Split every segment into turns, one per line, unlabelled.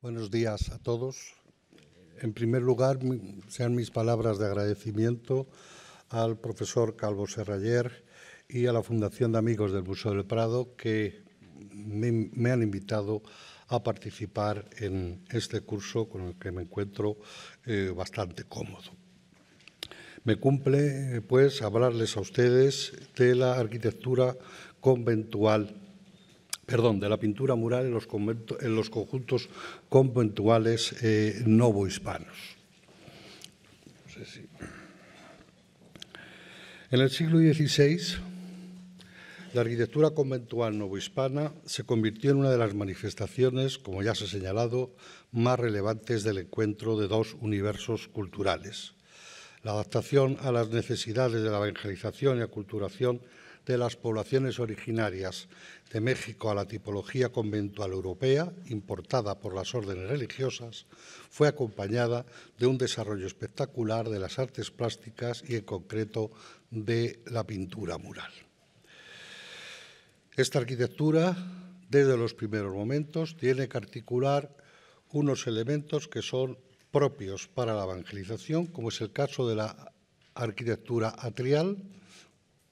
Buenos días a todos. En primer lugar, sean mis palabras de agradecimiento al profesor Calvo Serrayer y a la Fundación de Amigos del Museo del Prado que me, han invitado a participar en este curso con el que me encuentro eh, bastante cómodo. Me cumple, pues, hablarles a ustedes de la arquitectura conventual perdón, de la pintura mural en los, conjuntos conventuales eh, novohispanos. En el siglo XVI, la arquitectura conventual novohispana se convirtió en una de las manifestaciones, como ya se ha señalado, más relevantes del encuentro de dos universos culturales. La adaptación a las necesidades de la evangelización y aculturación de las poblaciones originarias de México a la tipología conventual europea, importada por las órdenes religiosas, fue acompañada de un desarrollo espectacular de las artes plásticas y en concreto de la pintura mural. Esta arquitectura, desde los primeros momentos, tiene que articular unos elementos que son propios para la evangelización, como es el caso de la arquitectura atrial,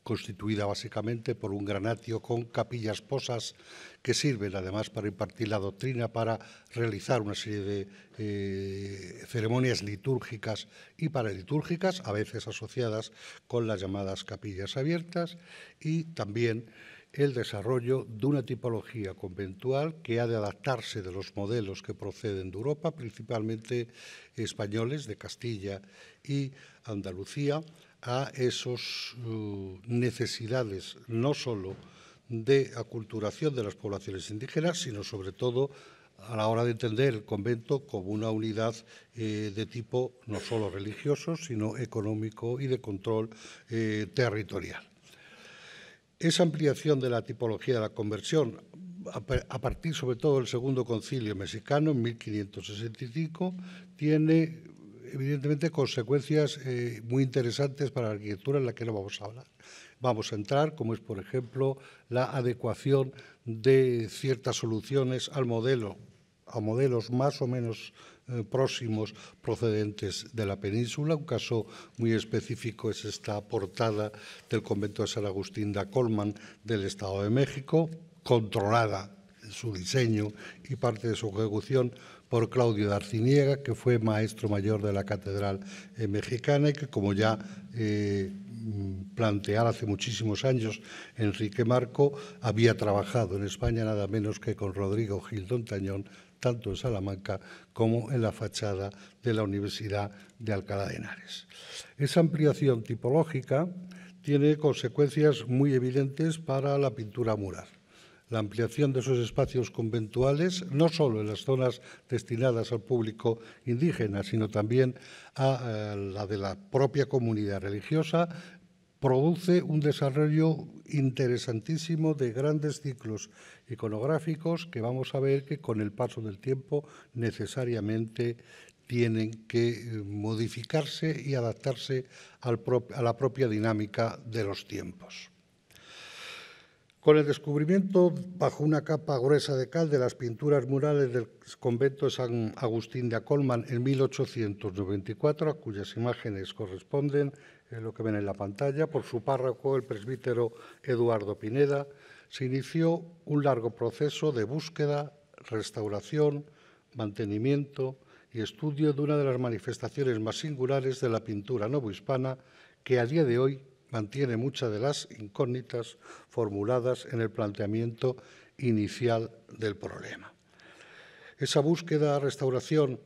constituida básicamente por un granatio con capillas posas que sirven además para impartir la doctrina, para realizar una serie de eh, ceremonias litúrgicas y paralitúrgicas, a veces asociadas con las llamadas capillas abiertas, y también el desarrollo de una tipología conventual que ha de adaptarse de los modelos que proceden de Europa, principalmente españoles, de Castilla y Andalucía, a esas uh, necesidades, no solo de aculturación de las poblaciones indígenas, sino sobre todo a la hora de entender el convento como una unidad eh, de tipo no solo religioso, sino económico y de control eh, territorial. Esa ampliación de la tipología de la conversión, a partir sobre todo del segundo concilio mexicano en 1565, tiene evidentemente consecuencias eh, muy interesantes para la arquitectura en la que no vamos a hablar. Vamos a entrar, como es por ejemplo la adecuación de ciertas soluciones al modelo, a modelos más o menos eh, próximos procedentes de la península. Un caso muy específico es esta portada del convento de San Agustín de Colman del Estado de México, controlada en su diseño y parte de su ejecución por Claudio Darciniega, que fue maestro mayor de la Catedral eh, Mexicana y que, como ya eh, mm, hace muchísimos años Enrique Marco, había trabajado en España nada menos que con Rodrigo Gil Tañón, tanto en Salamanca como en la fachada de la Universidad de Alcalá de Henares. Esa ampliación tipológica tiene consecuencias muy evidentes para la pintura mural la ampliación de esos espacios conventuales, no solo en las zonas destinadas al público indígena, sino también a, eh, la de la propia comunidad religiosa, produce un desarrollo interesantísimo de grandes ciclos iconográficos que vamos a ver que con el paso del tiempo necesariamente tienen que eh, modificarse y adaptarse a la propia dinámica de los tiempos. Con el descubrimiento bajo una capa gruesa de cal de las pinturas murales del convento de San Agustín de Acolman en 1894, a cuyas imágenes corresponden lo que ven en la pantalla, por su párroco, el presbítero Eduardo Pineda, se inició un largo proceso de búsqueda, restauración, mantenimiento y estudio de una de las manifestaciones más singulares de la pintura novohispana que a día de hoy mantiene muchas de las incógnitas formuladas en el planteamiento inicial del problema. Esa búsqueda, restauración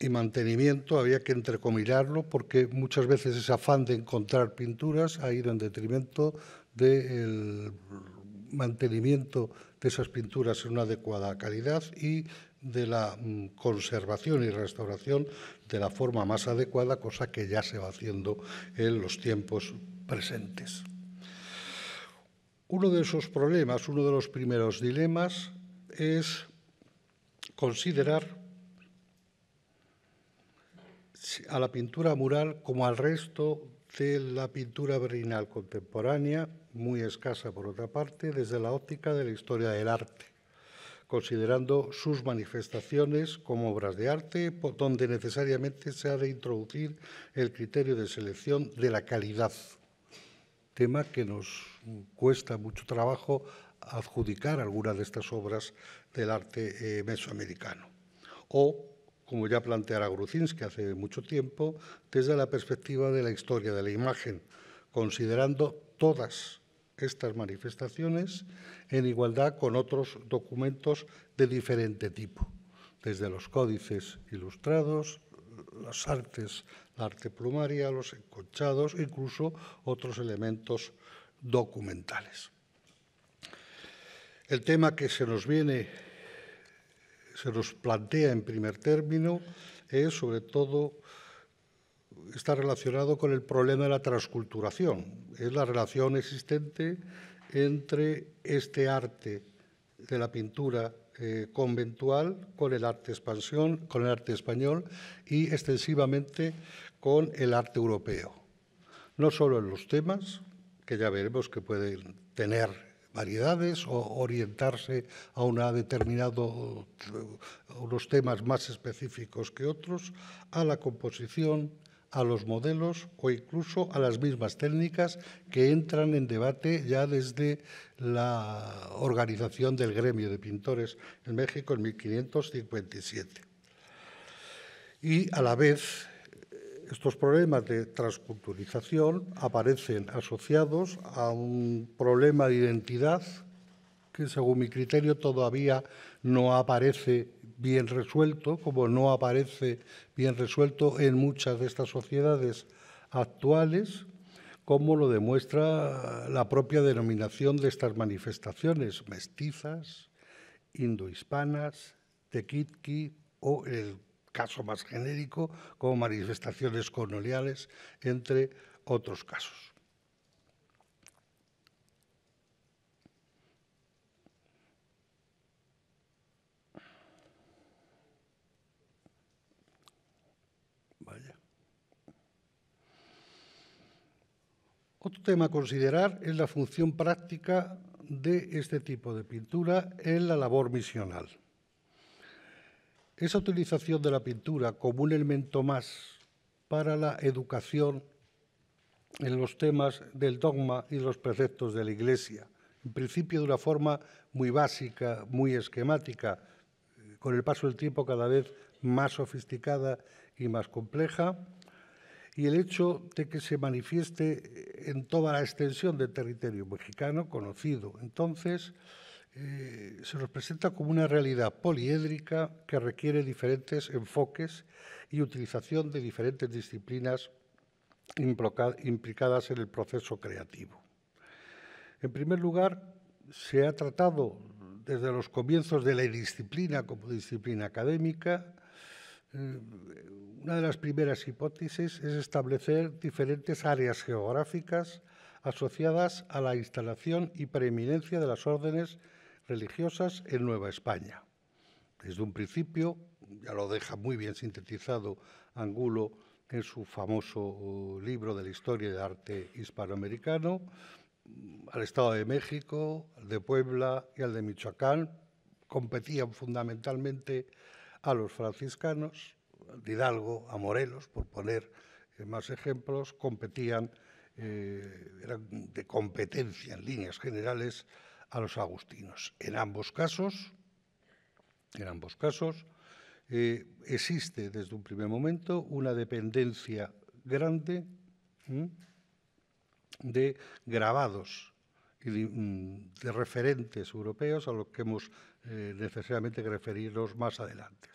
y mantenimiento había que entrecomilarlo porque muchas veces ese afán de encontrar pinturas ha ido en detrimento del mantenimiento de esas pinturas en una adecuada calidad y de la mm, conservación y restauración de la forma más adecuada, cosa que ya se va haciendo en los tiempos presentes. Uno de esos problemas, uno de los primeros dilemas es considerar a la pintura mural como al resto de la pintura vernal contemporánea, muy escasa por otra parte, desde la óptica de la historia del arte considerando sus manifestaciones como obras de arte, donde necesariamente se ha de introducir el criterio de selección de la calidad, tema que nos cuesta mucho trabajo adjudicar algunas de estas obras del arte eh, mesoamericano. O, como ya planteara Gruzinski hace mucho tiempo, desde la perspectiva de la historia de la imagen, considerando todas estas manifestaciones en igualdad con otros documentos de diferente tipo, desde los códices ilustrados, las artes, la arte plumaria, los encochados, incluso otros elementos documentales. El tema que se nos viene, se nos plantea en primer término, es sobre todo está relacionado con el problema de la transculturación. Es la relación existente entre este arte de la pintura eh, conventual con el arte expansión, con el arte español y extensivamente con el arte europeo. No solo en los temas, que ya veremos que pueden tener variedades o orientarse a una determinado unos temas más específicos que otros, a la composición, a los modelos o incluso a las mismas técnicas que entran en debate ya desde la organización del gremio de pintores en México en 1557. Y a la vez, estos problemas de transculturización aparecen asociados a un problema de identidad que, según mi criterio, todavía no aparece bien resuelto, como no aparece bien resuelto en muchas de estas sociedades actuales, como lo demuestra la propia denominación de estas manifestaciones, mestizas, indohispanas, tequitqui o el caso más genérico como manifestaciones coloniales, entre otros casos. Otro tema a considerar es la función práctica de este tipo de pintura en la labor misional. Esa utilización de la pintura como un elemento más para la educación en los temas del dogma y los preceptos de la Iglesia, en principio de una forma muy básica, muy esquemática, con el paso del tiempo cada vez más sofisticada y más compleja, y el hecho de que se manifieste eh, en toda la extensión del territorio mexicano conocido. Entonces, eh, se nos presenta como una realidad poliédrica que requiere diferentes enfoques y utilización de diferentes disciplinas implicadas en el proceso creativo. En primer lugar, se ha tratado desde los comienzos de la disciplina como disciplina académica, eh, una de las primeras hipótesis es establecer diferentes áreas geográficas asociadas a la instalación y preeminencia de las órdenes religiosas en Nueva España. Desde un principio, ya lo deja muy bien sintetizado Angulo en su famoso uh, libro de la historia del arte hispanoamericano, mm, al Estado de México, al de Puebla y al de Michoacán competían fundamentalmente a los franciscanos, de Hidalgo a Morelos, por poner eh, más ejemplos, competían, eh, eran de competencia en líneas generales a los agustinos. En ambos casos, en ambos casos, eh, existe desde un primer momento una dependencia grande de grabados y mm, de, referentes europeos a los que hemos eh, necesariamente que referirnos más adelante.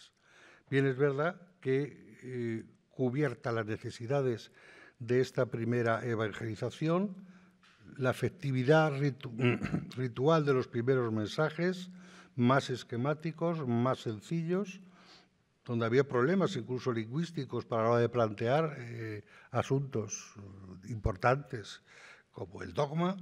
Bien, es verdad que eh, cubierta las necesidades de esta primera evangelización, la efectividad ritual de los primeros mensajes, más esquemáticos, más sencillos, donde había problemas incluso lingüísticos para la hora de plantear eh, asuntos importantes como el dogma,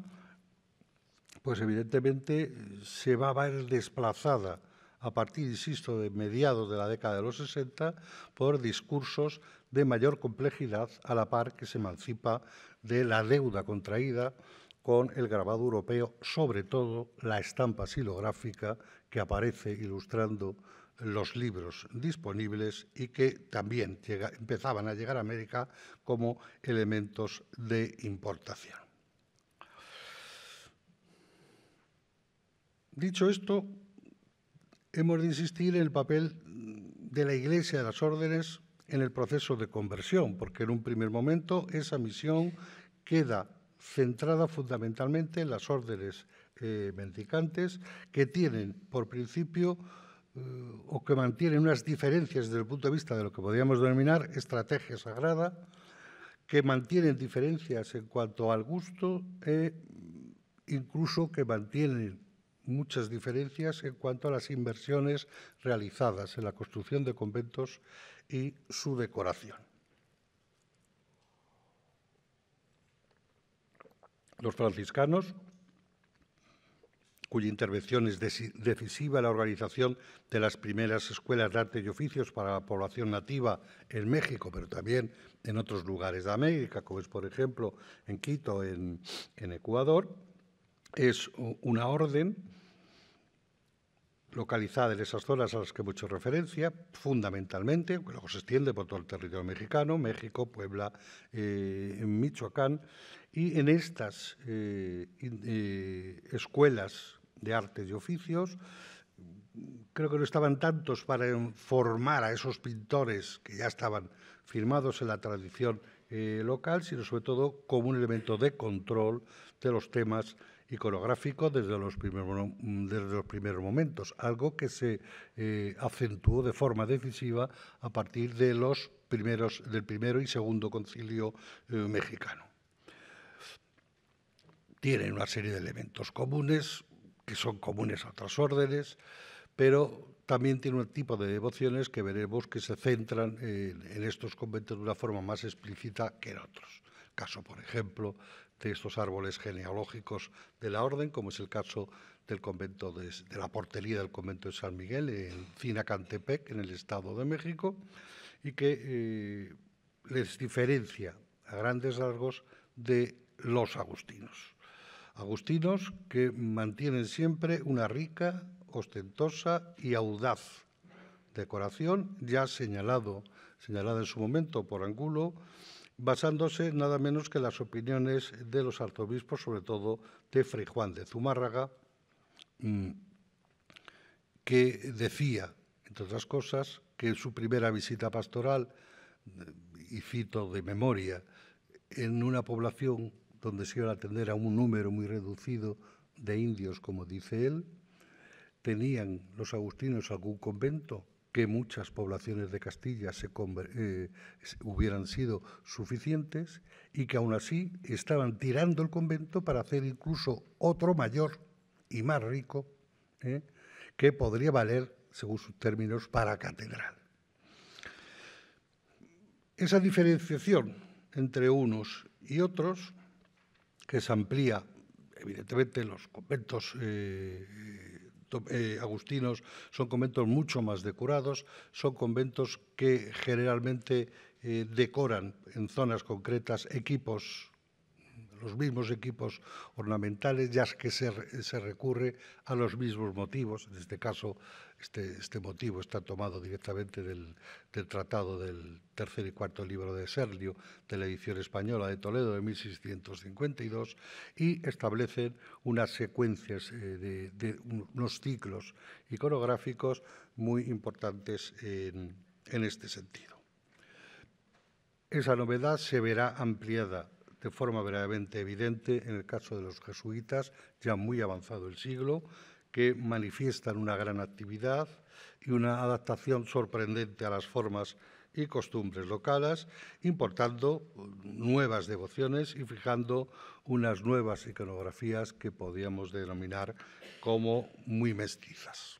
pues evidentemente se va a ver desplazada a partir, insisto, de mediados de la década de los 60 por discursos de mayor complejidad a la par que se emancipa de la deuda contraída con el grabado europeo, sobre todo la estampa silográfica que aparece ilustrando los libros disponibles y que también empezaban a llegar a América como elementos de importación. Dicho esto, hemos de insistir en el papel de la Iglesia de las órdenes en el proceso de conversión, porque en un primer momento esa misión queda centrada fundamentalmente en las órdenes eh, mendicantes que tienen por principio eh, o que mantienen unas diferencias desde el punto de vista de lo que podríamos denominar estrategia sagrada, que mantienen diferencias en cuanto al gusto e incluso que mantienen muchas diferencias en cuanto a las inversiones realizadas en la construcción de conventos y su decoración. Los franciscanos, cuya intervención es decisiva en la organización de las primeras escuelas de arte y oficios para la población nativa en México, pero también en otros lugares de América, como es, por ejemplo, en Quito, en, en Ecuador, es una orden localizada en esas zonas a las que he hecho referencia, fundamentalmente, que luego se extiende por todo el territorio mexicano, México, Puebla, eh, Michoacán, y en estas eh, eh, escuelas de artes y oficios, creo que no estaban tantos para formar a esos pintores que ya estaban firmados en la tradición local, sino sobre todo como un elemento de control de los temas iconográfico desde los, primeros, desde los primeros momentos, algo que se eh, acentuó de forma decisiva a partir primeros, del primero y segundo concilio eh, mexicano. Tienen una serie de elementos comunes, que son comunes a otras órdenes, pero también tiene un tipo de devociones que veremos que se centran en, en estos conventos de una forma más explícita que en otros. Caso, por ejemplo, de estos árboles genealógicos de la orden, como es el caso del convento de, la portería del convento de San Miguel en Cinacantepec, en el Estado de México, y que eh, les diferencia a grandes largos de los agustinos. Agustinos que mantienen siempre una rica, ostentosa y audaz decoración, ya señalado, señalada en su momento por Angulo, basándose nada menos que las opiniones de los arzobispos, sobre todo de Fray Juan de Zumárraga, mm, que decía, entre otras cosas, que en su primera visita pastoral, y cito de memoria, en una población donde se iba a atender a un número muy reducido de indios, como dice él, tenían los agustinos algún convento que muchas poblaciones de Castilla se eh, hubieran sido suficientes y que aún así estaban tirando el convento para hacer incluso otro mayor y más rico, ¿eh? que podría valer, según sus términos, para catedral. Esa diferenciación entre unos y otros, que se amplía, evidentemente, los conventos eh, eh, agustinos, son conventos mucho más decorados, son conventos que generalmente eh, decoran en zonas concretas equipos los mismos equipos ornamentales, ya que se, se, recurre a los mismos motivos. En este caso, este, este motivo está tomado directamente del, tratado del tercer y cuarto libro de Serlio, de la edición española de Toledo de 1652, y establecen unas secuencias eh, de, unos ciclos iconográficos muy importantes en, en este sentido. Esa novedad se verá ampliada de forma verdaderamente evidente en el caso de los jesuitas, ya muy avanzado el siglo, que manifiestan una gran actividad y una adaptación sorprendente a las formas y costumbres locales, importando nuevas devociones y fijando unas nuevas iconografías que podríamos denominar como muy mestizas.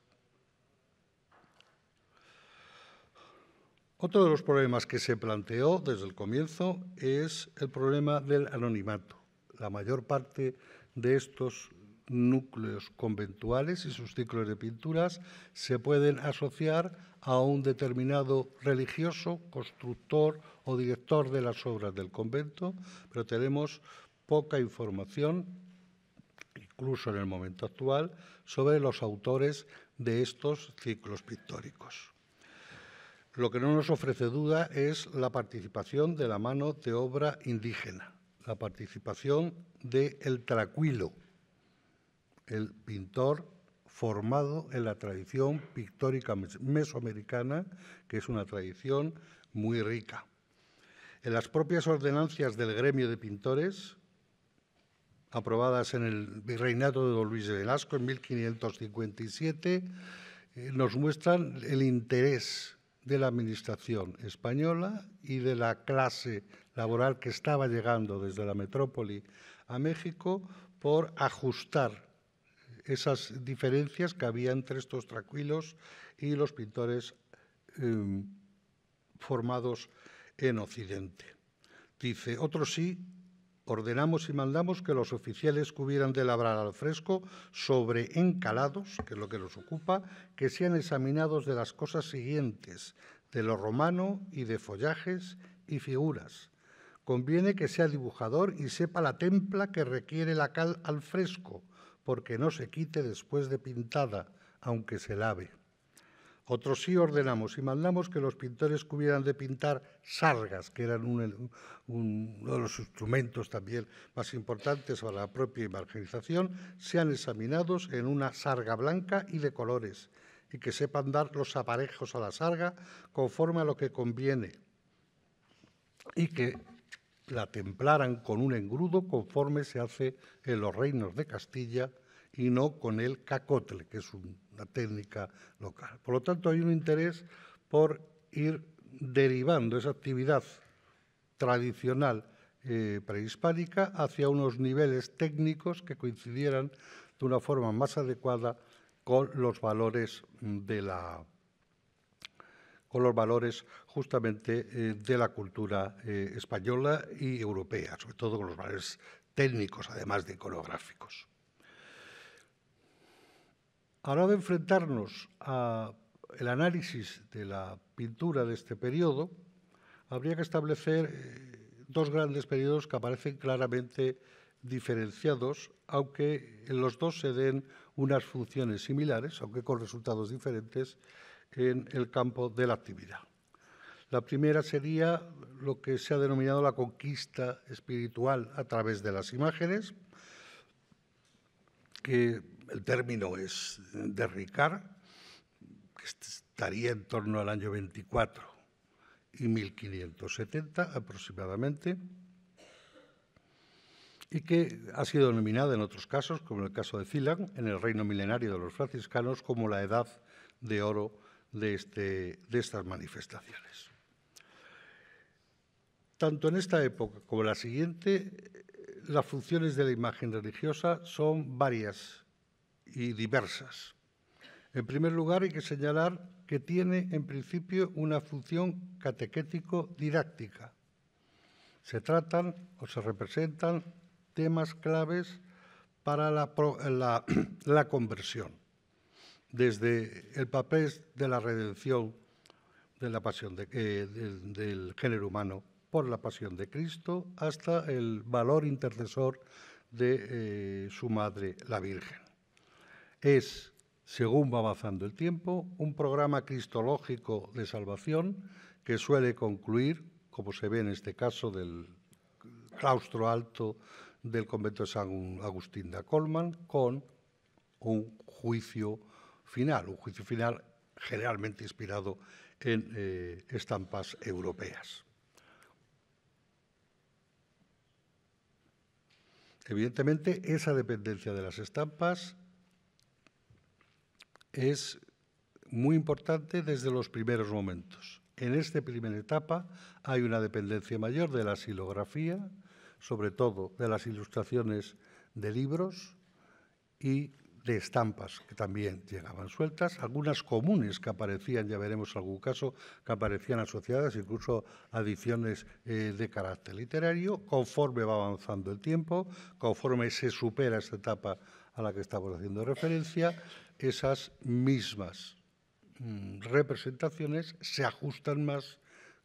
Otro de los problemas que se planteó desde el comienzo es el problema del anonimato. La mayor parte de estos núcleos conventuales y sus ciclos de pinturas se pueden asociar a un determinado religioso, constructor o director de las obras del convento, pero tenemos poca información, incluso en el momento actual, sobre los autores de estos ciclos pictóricos lo que no nos ofrece duda es la participación de la mano de obra indígena, la participación de El tranquilo el pintor formado en la tradición pictórica mesoamericana, que es una tradición muy rica. En las propias ordenancias del gremio de pintores, aprobadas en el virreinato de don Luis de Velasco en 1557, eh, nos muestran el interés de la Administración española y de la clase laboral que estaba llegando desde la metrópoli a México por ajustar esas diferencias que había entre estos tranquilos y los pintores em, formados en Occidente. Dice, otros sí, ordenamos y mandamos que los oficiales que hubieran de labrar al fresco sobre encalados, que es lo que los ocupa, que sean examinados de las cosas siguientes, de lo romano y de follajes y figuras. Conviene que sea dibujador y sepa la templa que requiere la cal al fresco, porque no se quite después de pintada, aunque se lave. Otros sí ordenamos y mandamos que los pintores hubieran de pintar sargas, que eran uno de los instrumentos también más importantes para la propia imagenización, sean examinados en una sarga blanca y de colores, y que sepan dar los aparejos a la sarga conforme a lo que conviene, y que la templaran con un engrudo conforme se hace en los reinos de Castilla y no con el cacotle, que es una técnica local. Por lo tanto, hay un interés por ir derivando esa actividad tradicional eh, prehispánica hacia unos niveles técnicos que coincidieran de una forma más adecuada con los valores mm, de la con los valores justamente eh, de la cultura eh, española y europea, sobre todo con los valores técnicos, además de iconográficos. A la hora de enfrentarnos al análisis de la pintura de este periodo, habría que establecer eh, dos grandes periodos que aparecen claramente diferenciados, aunque en los dos se den unas funciones similares, aunque con resultados diferentes, en el campo de la actividad. La primera sería lo que se ha denominado la conquista espiritual a través de las imágenes, que el término es de Ricard, que estaría en torno al año 24 y 1570 aproximadamente, y que ha sido denominada en otros casos, como en el caso de Zilang, en el reino milenario de los franciscanos, como la edad de oro de, este, de estas manifestaciones. Tanto en esta época como en la siguiente, eh, las funciones de la imagen religiosa son varias y diversas. En primer lugar, hay que señalar que tiene en principio una función catequético-didáctica. Se tratan o se representan temas claves para la, conversión, desde el papel de la redención de la pasión eh, del, género humano por la pasión de Cristo hasta el valor intercesor de eh, su madre, la Virgen es, según va avanzando el tiempo, un programa cristológico de salvación que suele concluir, como se ve en este caso del claustro alto del convento de San Agustín de Colman, con un juicio final, un juicio final generalmente inspirado en eh, estampas europeas. Evidentemente, esa dependencia de las estampas es muy importante desde los primeros momentos. En esta primera etapa hay una dependencia mayor de la silografía, sobre todo de las ilustraciones de libros y de estampas que también llegaban sueltas, algunas comunes que aparecían, ya veremos algún caso, que aparecían asociadas incluso adiciones eh, de carácter literario, conforme va avanzando el tiempo, conforme se supera esta etapa a la que estamos haciendo referencia, esas mismas mm, representaciones se ajustan más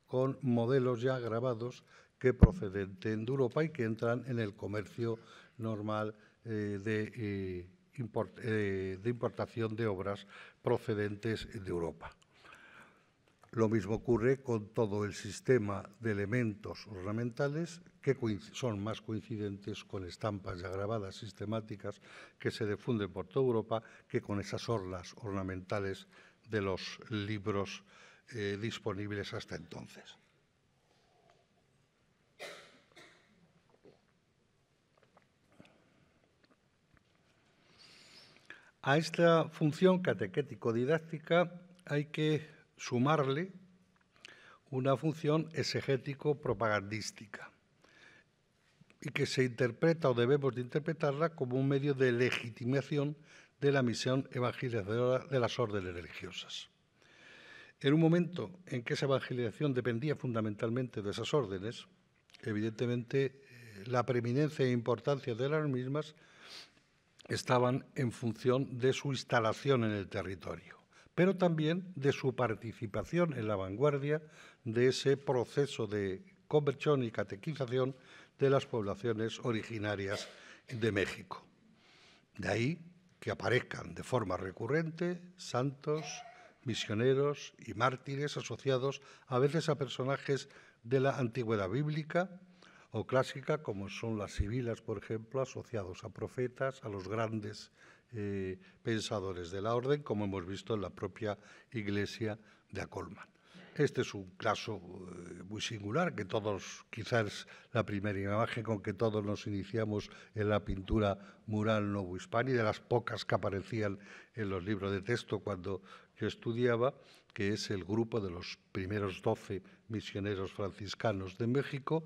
con modelos ya grabados que proceden de Europa y que entran en el comercio normal eh, eh, eh, de importación de obras procedentes de Europa. Lo mismo ocurre con todo el sistema de elementos ornamentales que son más coincidentes con estampas ya grabadas sistemáticas que se difunden por toda Europa que con esas orlas ornamentales de los libros eh, disponibles hasta entonces. A esta función catequético-didáctica hay que sumarle una función exegético-propagandística y que se interpreta o debemos de interpretarla como un medio de legitimación de la misión evangelizadora de las órdenes religiosas. En un momento en que esa evangelización dependía fundamentalmente de esas órdenes, evidentemente eh, la preeminencia e importancia de las mismas estaban en función de su instalación en el territorio pero también de su participación en la vanguardia de ese proceso de conversión y catequización de las poblaciones originarias de México. De ahí que aparezcan de forma recurrente santos, misioneros y mártires asociados a veces a personajes de la antigüedad bíblica o clásica, como son las sibilas, por ejemplo, asociados a profetas, a los grandes eh, pensadores de la orden, como hemos visto en la propia iglesia de Acolman. Este es un caso eh, muy singular, que todos, quizás la primera imagen con que todos nos iniciamos en la pintura mural Hispani, de las pocas que aparecían en los libros de texto cuando yo estudiaba, que es el grupo de los primeros doce misioneros franciscanos de México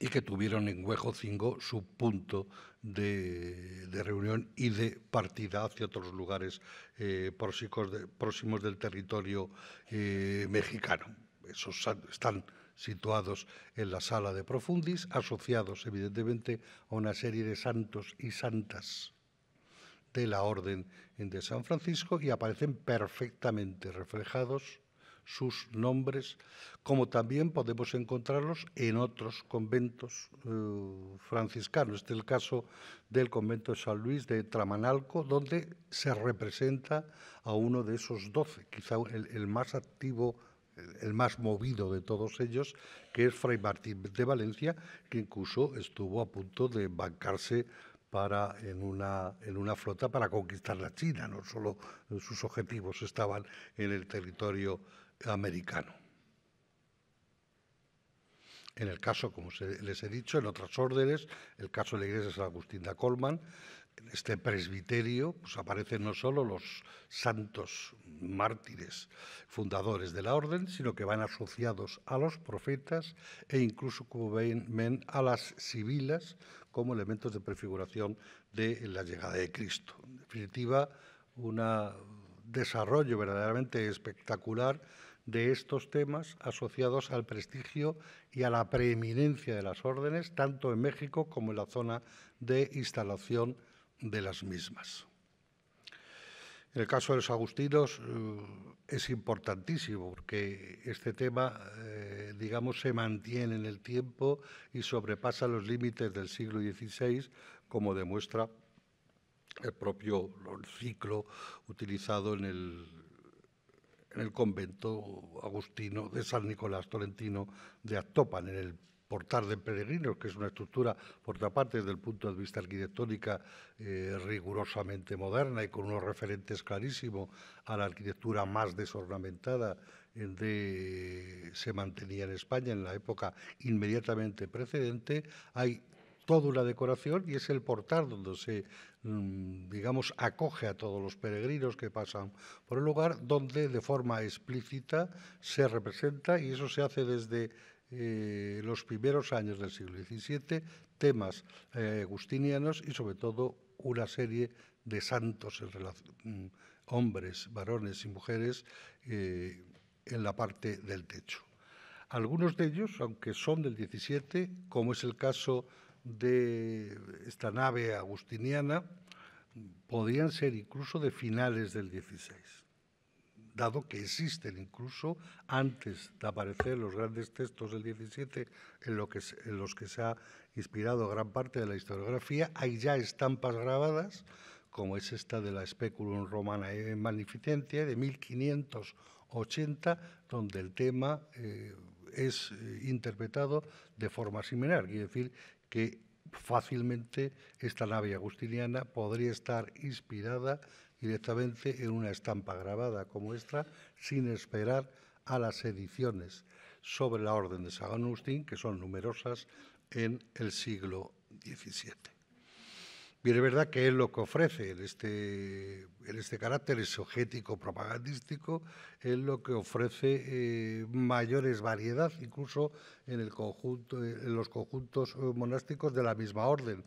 y que tuvieron en Huejotzingo su punto de, reunión y de partida hacia otros lugares eh, próximos del territorio eh, mexicano. Esos están situados en la sala de profundis, asociados evidentemente a una serie de santos y santas de la Orden de San Francisco y aparecen perfectamente reflejados sus nombres, como también podemos encontrarlos en otros conventos eh, franciscanos. Este es el caso del convento de San Luis de Tramanalco, donde se representa a uno de esos doce, quizá el, más activo el más movido de todos ellos, que es Fray Martín de Valencia, que incluso estuvo a punto de bancarse para, en, una, en una flota para conquistar la China. No solo eh, sus objetivos estaban en el territorio americano. En el caso, como se, les he dicho, en otras órdenes, el caso de la iglesia de San Agustín de Colman, en este presbiterio pues aparecen no solo los santos mártires fundadores de la orden, sino que van asociados a los profetas e incluso, como ven, ven a las sibilas como elementos de prefiguración de la llegada de Cristo. En definitiva, un desarrollo verdaderamente espectacular de estos temas asociados al prestigio y a la preeminencia de las órdenes, tanto en México como en la zona de instalación de las mismas. En el caso de los agustinos eh, es importantísimo porque este tema, eh, digamos, se mantiene en el tiempo y sobrepasa los límites del siglo XVI, como demuestra el propio ciclo utilizado en el, en el convento agustino de San Nicolás Tolentino de Actopan, en el portal de peregrinos, que es una estructura, por otra parte, desde el punto de vista arquitectónica, eh, rigurosamente moderna y con unos referentes clarísimos a la arquitectura más desornamentada que se mantenía en España en la época inmediatamente precedente. Hay toda una decoración y es el portal donde se, mm, digamos, acoge a todos los peregrinos que pasan por el lugar, donde de forma explícita se representa y eso se hace desde eh, los primeros años del siglo XVII, temas eh, agustinianos y sobre todo una serie de santos, en mm, hombres, varones y mujeres, eh, en la parte del techo. Algunos de ellos, aunque son del XVII, como es el caso de esta nave agustiniana podrían ser incluso de finales del 16, dado que existen incluso antes de aparecer los grandes textos del 17 en, que, en los que se ha inspirado gran parte de la historiografía, hay ya estampas grabadas, como es esta de la Speculum Romana en eh, Magnificencia de 1580, donde el tema... Eh, es eh, interpretado de forma similar. Quiere decir que fácilmente esta nave agustiniana podría estar inspirada directamente en una estampa grabada como esta, sin esperar a las ediciones sobre la Orden de San Agustín, que son numerosas en el siglo XVII. Bien, es verdad que es lo que ofrece en este, en este carácter exogético propagandístico, es lo que ofrece eh, mayores variedad, incluso en, el conjunto, en los conjuntos eh, monásticos de la misma orden.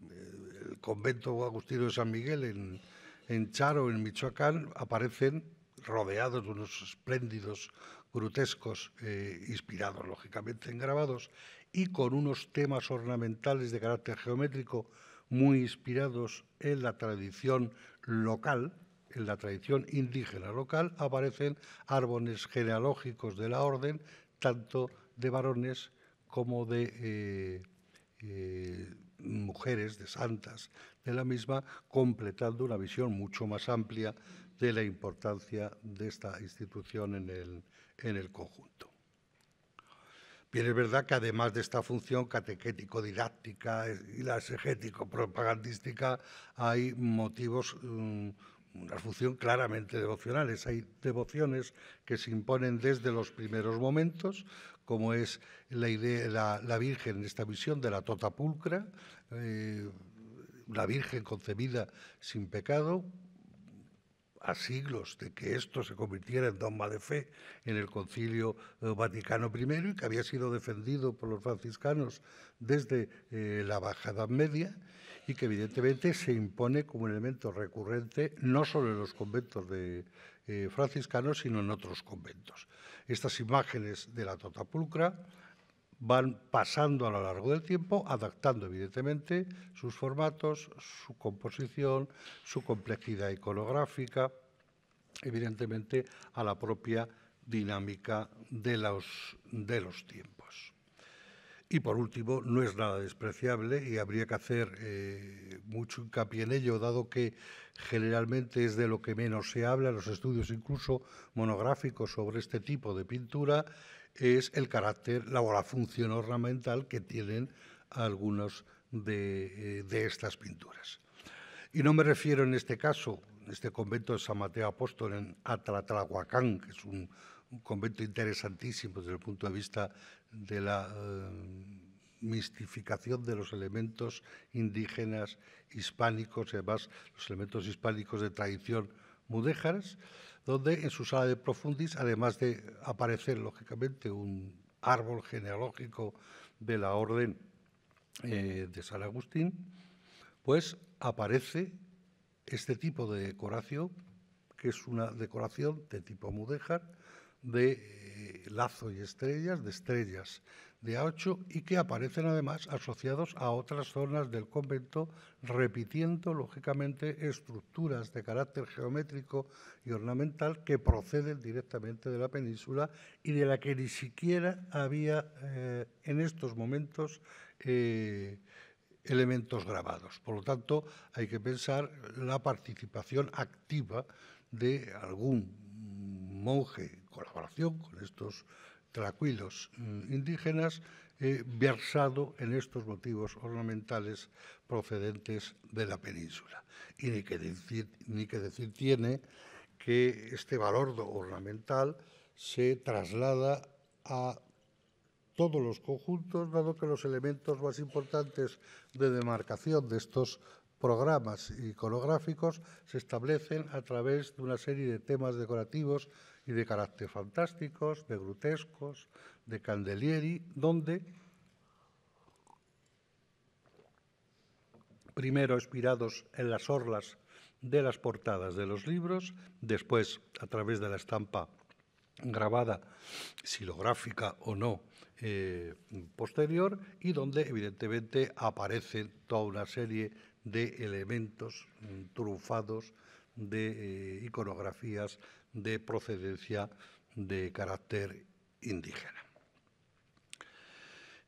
El convento agustino de San Miguel en, Charo, en Michoacán, aparecen rodeados de unos espléndidos grotescos, eh, inspirados lógicamente en grabados, y con unos temas ornamentales de carácter geométrico muy inspirados en la tradición local, en la tradición indígena local, aparecen árboles genealógicos de la orden, tanto de varones como de eh, eh, mujeres, de santas de la misma, completando una visión mucho más amplia de la importancia de esta institución en el conjunto. Y es verdad que además de esta función catequético-didáctica y la exegético-propagandística, hay motivos, mm, una función claramente devocionales. Hay devociones que se imponen desde los primeros momentos, como es la, idea, la Virgen en esta visión de la Tota Pulcra, la eh, Virgen concebida sin pecado, a siglos de que esto se convirtiera en dogma de fe en el Concilio eh, Vaticano I y que había sido defendido por los franciscanos desde eh, la Baja Edad Media y que evidentemente se impone como un elemento recurrente no solo en los conventos de, eh, franciscanos, sino en otros conventos. Estas imágenes de la Totapulcra van pasando a lo largo del tiempo, adaptando evidentemente sus formatos, su composición, su complejidad iconográfica, evidentemente a la propia dinámica de los, de los tiempos. Y por último, no es nada despreciable y habría que hacer eh, mucho hincapié en ello, dado que generalmente es de lo que menos se habla en los estudios incluso monográficos sobre este tipo de pintura es el carácter, o la función ornamental que tienen algunas eh, de, estas pinturas. Y no me refiero en este caso, en este convento de San Mateo Apóstol en Atlatlahuacán, que es un, convento interesantísimo desde el punto de vista de la eh, mistificación de los elementos indígenas, hispánicos, además los elementos hispánicos de tradición mudéjares, donde en su sala de profundis, además de aparecer, lógicamente, un árbol genealógico de la orden eh, de San Agustín, pues aparece este tipo de decoración, que es una decoración de tipo mudéjar, de eh, lazo y estrellas, de estrellas de y que aparecen además asociados a otras zonas del convento, repitiendo lógicamente estructuras de carácter geométrico y ornamental que proceden directamente de la península y de la que ni siquiera había eh, en estos momentos eh, elementos grabados. Por lo tanto, hay que pensar la participación activa de algún monje, en colaboración con estos tranquilos mm, indígenas, versado en estos motivos ornamentales procedentes de la península. Y ni que decir, ni que decir tiene que este valor ornamental se traslada a todos los conjuntos, dado que los elementos más importantes de demarcación de estos programas iconográficos se establecen a través de una serie de temas decorativos y de carácter fantásticos, de grotescos, de Candelieri, donde primero inspirados en las orlas de las portadas de los libros, después a través de la estampa grabada, silográfica o no, eh, posterior, y donde evidentemente aparece toda una serie de elementos mm, trufados de eh, iconografías de procedencia de carácter indígena.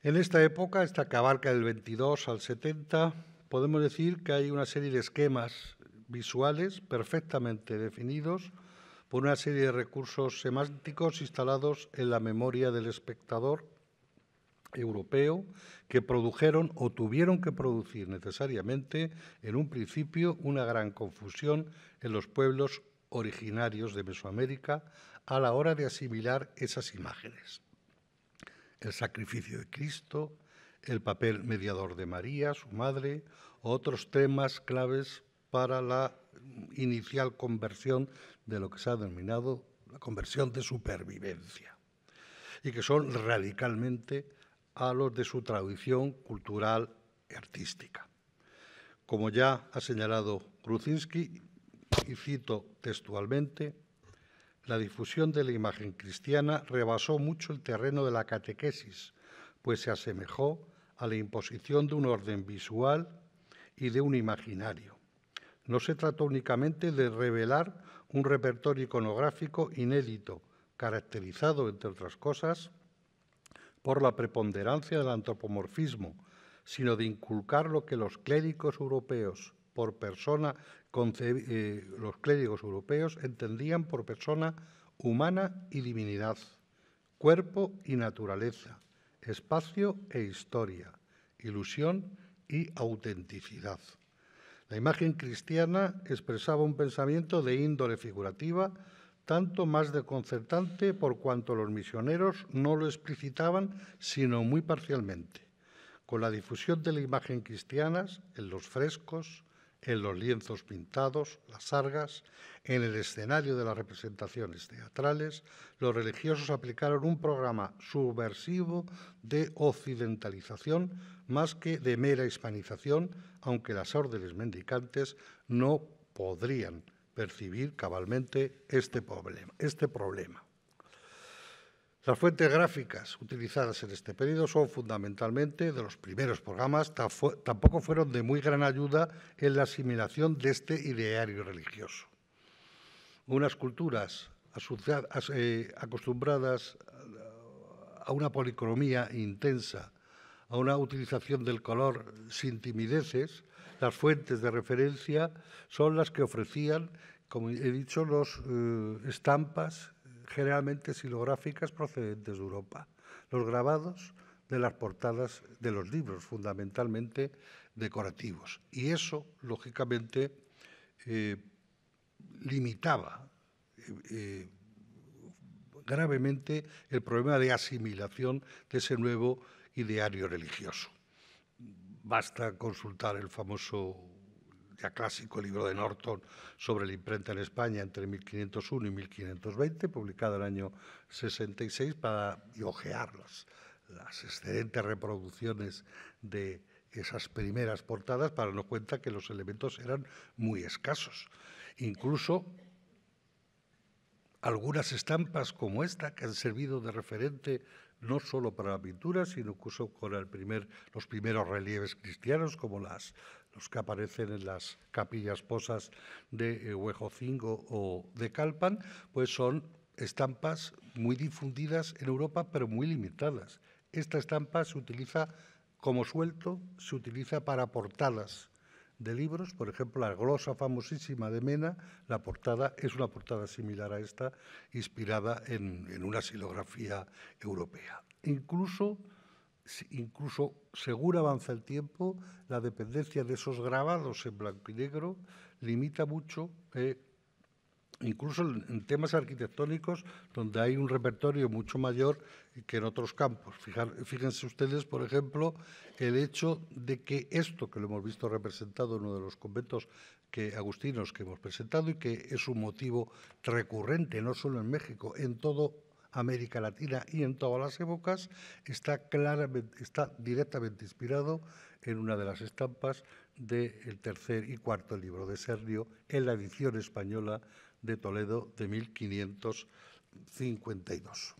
En esta época, esta que del 22 al 70, podemos decir que hay una serie de esquemas visuales perfectamente definidos por una serie de recursos semánticos instalados en la memoria del espectador europeo que produjeron o tuvieron que producir necesariamente en un principio una gran confusión en los pueblos originarios de Mesoamérica a la hora de asimilar esas imágenes. El sacrificio de Cristo, el papel mediador de María, su madre, otros temas claves para la inicial conversión de lo que se ha denominado la conversión de supervivencia, y que son radicalmente a los de su tradición cultural y artística. Como ya ha señalado Krucinski, y cito textualmente, la difusión de la imagen cristiana rebasó mucho el terreno de la catequesis, pues se asemejó a la imposición de un orden visual y de un imaginario. No se trató únicamente de revelar un repertorio iconográfico inédito, caracterizado, entre otras cosas, por la preponderancia del antropomorfismo, sino de inculcar lo que los clérigos europeos por persona, eh, los clérigos europeos entendían por persona humana y divinidad, cuerpo y naturaleza, espacio e historia, ilusión y autenticidad. La imagen cristiana expresaba un pensamiento de índole figurativa, tanto más desconcertante por cuanto los misioneros no lo explicitaban sino muy parcialmente. Con la difusión de la imagen cristiana en los frescos, en los lienzos pintados, las sargas, en el escenario de las representaciones teatrales, los religiosos aplicaron un programa subversivo de occidentalización más que de mera hispanización, aunque las órdenes mendicantes no podrían percibir cabalmente este problema. Este problema. Las fuentes gráficas utilizadas en este periodo son fundamentalmente de los primeros programas, tampoco fueron de muy gran ayuda en la asimilación de este ideario religioso. Unas culturas eh, acostumbradas a una policromía intensa, a una utilización del color sin timideces, las fuentes de referencia son las que ofrecían, como he dicho, los eh, estampas generalmente silográficas procedentes de Europa. Los grabados de las portadas de los libros, fundamentalmente decorativos. Y eso, lógicamente, eh, limitaba eh, gravemente el problema de asimilación de ese nuevo ideario religioso. Basta consultar el famoso ya clásico libro de Norton sobre la imprenta en España entre 1501 y 1520, publicado en el año 66, para hojear las, excedentes excelentes reproducciones de esas primeras portadas para darnos cuenta que los elementos eran muy escasos. Incluso algunas estampas como esta que han servido de referente no solo para la pintura, sino incluso con los primeros relieves cristianos, como las, que aparecen en las capillas posas de eh, Huejocingo o de Calpan, pues son estampas muy difundidas en Europa, pero muy limitadas. Esta estampa se utiliza como suelto, se utiliza para portadas de libros, por ejemplo, la glosa famosísima de Mena, la portada es una portada similar a esta, inspirada en, en una silografía europea. Incluso incluso según avanza el tiempo, la dependencia de esos grabados en blanco y negro limita mucho, eh, incluso en temas arquitectónicos, donde hay un repertorio mucho mayor que en otros campos. fíjense ustedes, por ejemplo, el hecho de que esto, que lo hemos visto representado en uno de los conventos que, agustinos que hemos presentado y que es un motivo recurrente, no solo en México, en todo América Latina y en todas las épocas, está, claramente, está directamente inspirado en una de las estampas del tercer y cuarto libro de Sergio en la edición española de Toledo de 1552.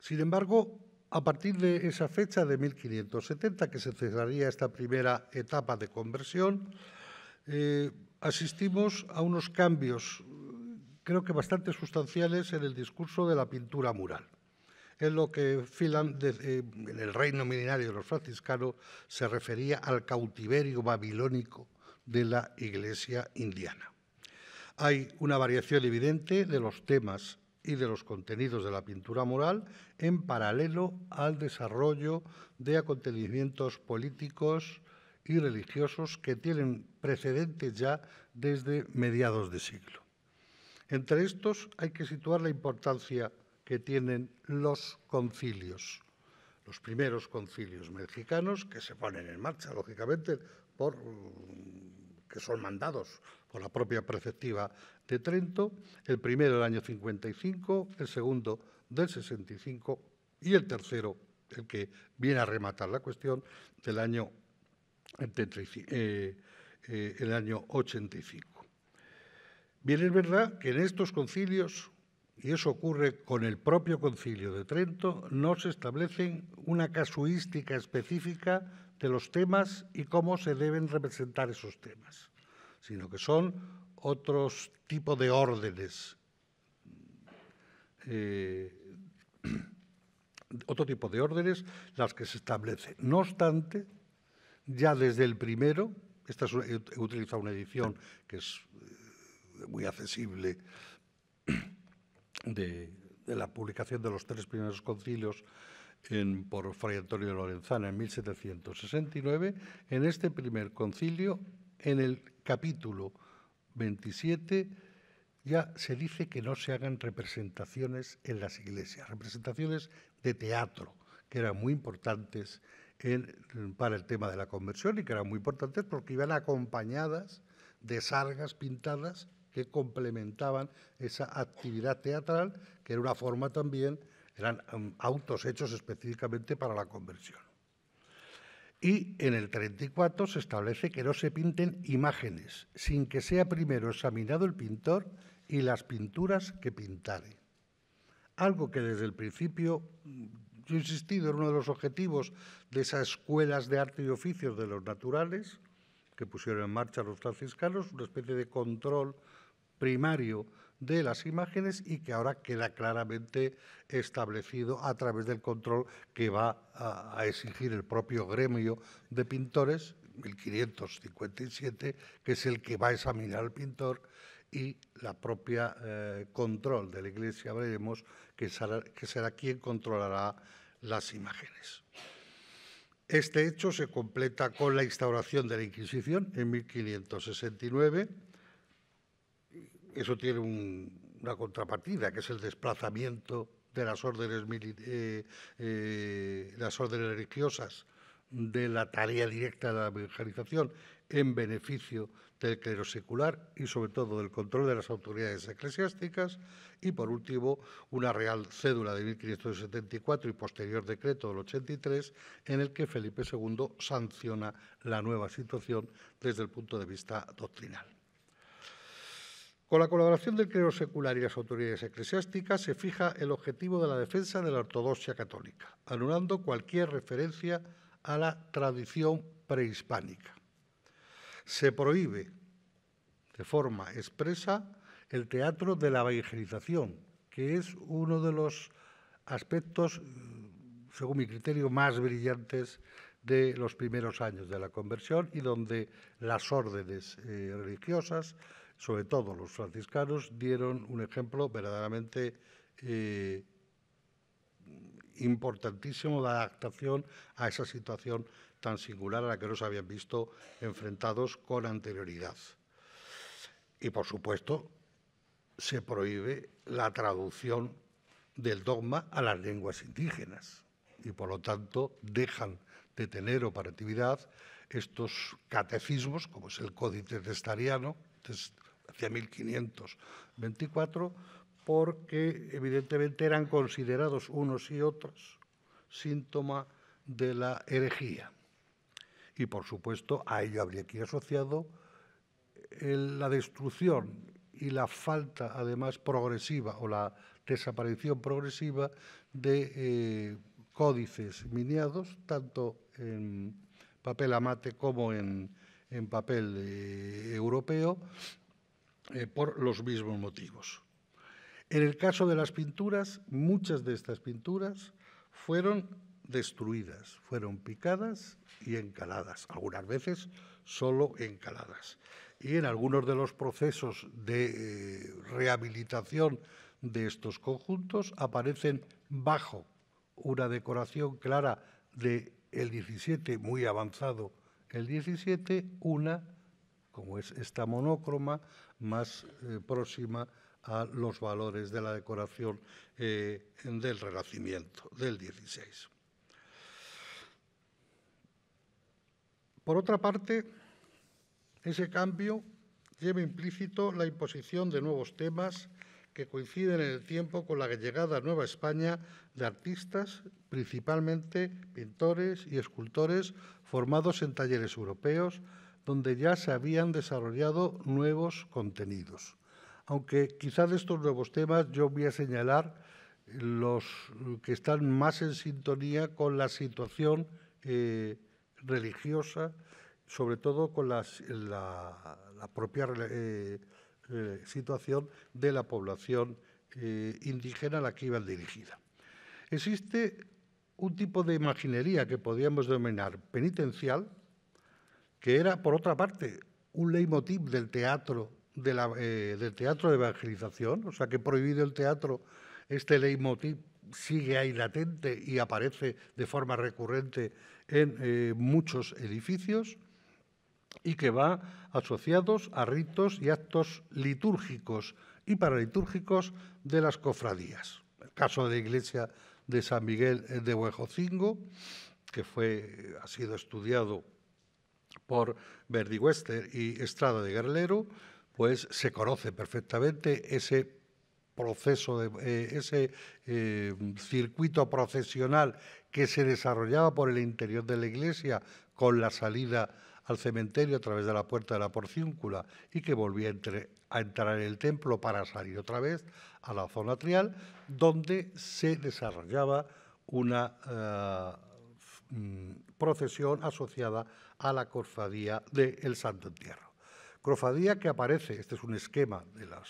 Sin embargo, a partir de esa fecha de 1570, que se cerraría esta primera etapa de conversión, eh, asistimos a unos cambios, creo que bastante sustanciales, en el discurso de la pintura mural. En lo que Filan, eh, en el reino milenario de los franciscanos, se refería al cautiverio babilónico de la iglesia indiana. Hay una variación evidente de los temas y de los contenidos de la pintura mural en paralelo al desarrollo de acontecimientos políticos y religiosos que tienen precedentes ya desde mediados de siglo. Entre estos hay que situar la importancia que tienen los concilios, los primeros concilios mexicanos que se ponen en marcha, lógicamente, por, que son mandados por la propia preceptiva de Trento, el primero el año 55, el segundo del 65 y el tercero, el que viene a rematar la cuestión, del año, eh, eh, el año 85. Bien, es verdad que en estos concilios, y eso ocurre con el propio concilio de Trento, no se establece una casuística específica de los temas y cómo se deben representar esos temas, sino que son otros tipos de órdenes eh, otro tipo de órdenes las que se establecen. No obstante, ya desde el primero, esta he utilizado una edición que es eh, muy accesible de, la publicación de los tres primeros concilios por Fray Antonio Lorenzana en 1769, en este primer concilio, en el capítulo 27 ya se dice que no se hagan representaciones en las iglesias, representaciones de teatro, que eran muy importantes para el tema de la conversión y que eran muy importantes porque iban acompañadas de sargas pintadas que complementaban esa actividad teatral, que era una forma también, eran um, autos hechos específicamente para la conversión. Y en el 34 se establece que no se pinten imágenes sin que sea primero examinado el pintor y las pinturas que pintare. Algo que desde el principio, mm, yo he insistido, era uno de los objetivos de esas escuelas de arte y oficios de los naturales que pusieron en marcha los franciscanos, una especie de control primario de las imágenes y que ahora queda claramente establecido a través del control que va a, exigir el propio gremio de pintores, 1557, que es el que va a examinar al pintor y la propia eh, control de la Iglesia, veremos que será, que será quien controlará las imágenes. Este hecho se completa con la instauración de la Inquisición en 1569 eso tiene una contrapartida, que es el desplazamiento de las órdenes, eh, eh, las órdenes religiosas de la tarea directa de la evangelización en beneficio del clero secular y sobre todo del control de las autoridades eclesiásticas y por último una real cédula de 1574 y posterior decreto del 83 en el que Felipe II sanciona la nueva situación desde el punto de vista doctrinal. Con la colaboración del clero secular y las autoridades eclesiásticas se fija el objetivo de la defensa de la ortodoxia católica, anulando cualquier referencia a la tradición prehispánica. Se prohíbe de forma expresa el teatro de la evangelización, que es uno de los aspectos, según mi criterio, más brillantes de los primeros años de la conversión y donde las órdenes eh, religiosas sobre todo los franciscanos, dieron un ejemplo verdaderamente eh, importantísimo de adaptación a esa situación tan singular a la que no habían visto enfrentados con anterioridad. Y, por supuesto, se prohíbe la traducción del dogma a las lenguas indígenas y, por lo tanto, dejan de tener operatividad estos catecismos, como es el códice testariano, de 1524, porque evidentemente eran considerados unos y otros síntoma de la herejía. Y por supuesto a ello habría que ir asociado eh, la destrucción y la falta además progresiva o la desaparición progresiva de eh, códices miniados, tanto en papel amate como en, papel eh, europeo, eh, por los mismos motivos. En el caso de las pinturas, muchas de estas pinturas fueron destruidas, fueron picadas y encaladas, algunas veces solo encaladas. Y en algunos de los procesos de eh, rehabilitación de estos conjuntos aparecen bajo una decoración clara de el 17 muy avanzado el 17 una como es esta monócroma más eh, próxima a los valores de la decoración eh, del Renacimiento, del XVI. Por otra parte, ese cambio lleva implícito la imposición de nuevos temas que coinciden en el tiempo con la llegada a Nueva España de artistas, principalmente pintores y escultores formados en talleres europeos, donde ya se habían desarrollado nuevos contenidos. Aunque quizá de estos nuevos temas yo voy a señalar los que están más en sintonía con la situación eh, religiosa, sobre todo con la, propia eh, eh, situación de la población indígena a la que iban dirigida. Existe un tipo de imaginería que podríamos denominar penitencial, que era, por otra parte, un leitmotiv del teatro, de eh, del teatro de evangelización, o sea que prohibido el teatro, este leitmotiv sigue ahí latente y aparece de forma recurrente en eh, muchos edificios y que va asociados a ritos y actos litúrgicos y paralitúrgicos de las cofradías. El caso de la iglesia de San Miguel de Huejocingo, que fue, ha sido estudiado por Verdi Wester y Estrada de Guerrero, pues se conoce perfectamente ese proceso, de, eh, ese eh, circuito procesional que se desarrollaba por el interior de la iglesia con la salida al cementerio a través de la puerta de la porcíncula y que volvía a entrar en el templo para salir otra vez a la zona trial, donde se desarrollaba una... Eh, Mm, procesión asociada a la Corfadía del Santo Entierro. Cofradía que aparece, este es un esquema de las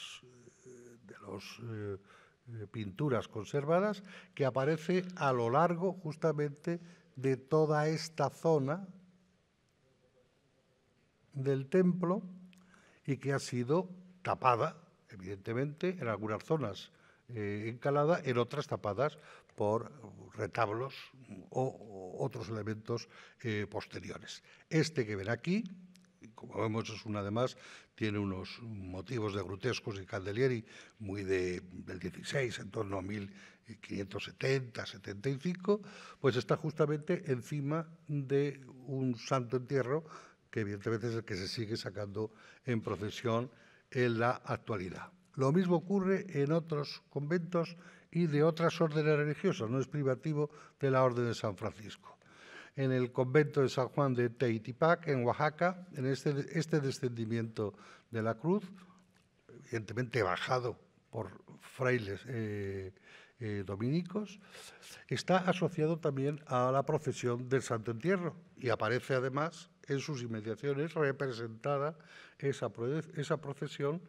eh, eh, pinturas conservadas, que aparece a lo largo justamente de toda esta zona del templo y que ha sido tapada, evidentemente, en algunas zonas eh, encalada, en otras tapadas por retablos o otros elementos eh, posteriores. Este que ven aquí, como vemos es una además, tiene unos motivos de grotescos y Candelieri muy del 16, en torno a 1570, 75, pues está justamente encima de un santo entierro que evidentemente es el que se sigue sacando en procesión en la actualidad. Lo mismo ocurre en otros conventos y de otras órdenes religiosas, no es privativo de la Orden de San Francisco. En el convento de San Juan de Teitipac, en Oaxaca, en este, este descendimiento de la cruz, evidentemente bajado por frailes eh, eh, dominicos, está asociado también a la procesión del Santo Entierro y aparece además en sus inmediaciones representada esa, esa procesión